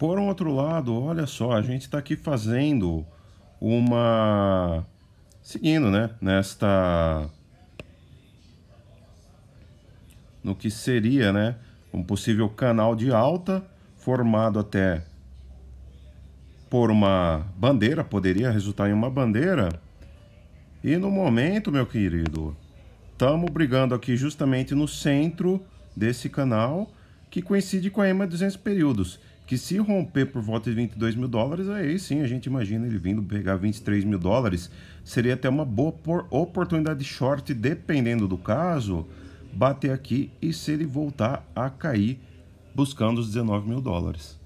Por um outro lado, olha só, a gente está aqui fazendo uma. seguindo, né? Nesta. no que seria, né? Um possível canal de alta formado até por uma bandeira, poderia resultar em uma bandeira. E no momento, meu querido, estamos brigando aqui justamente no centro desse canal que coincide com a EMA 200 períodos que se romper por volta de 22 mil dólares, aí sim a gente imagina ele vindo pegar 23 mil dólares. Seria até uma boa oportunidade short, dependendo do caso, bater aqui e se ele voltar a cair buscando os 19 mil dólares.